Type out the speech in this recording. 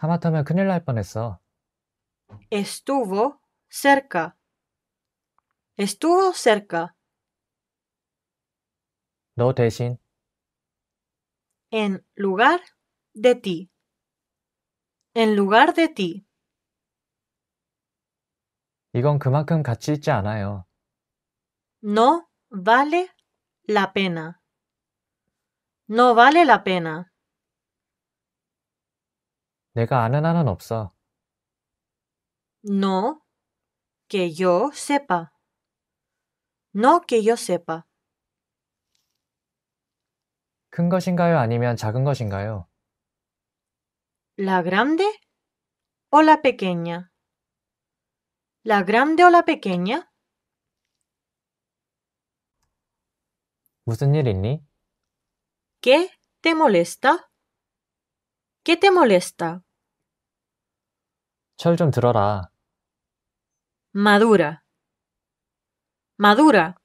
하마터면 큰일 날 뻔했어. estuvo cerca. estuvo cerca. 너 대신 en lugar de ti. en lugar de ti. 이건 그만큼 가치 있지 않아요. no vale la pena. no vale la pena. 내가 아는 한은 없어. No, que yo sepa. No, que yo sepa. 큰 것인가요? 아니면 작은 것인가요? La grande o la pequeña. La grande o la pequeña. 무슨 일 있니? ¿Qué te molesta? ¿Qué te molesta? 철좀 들어라. Madura. Madura.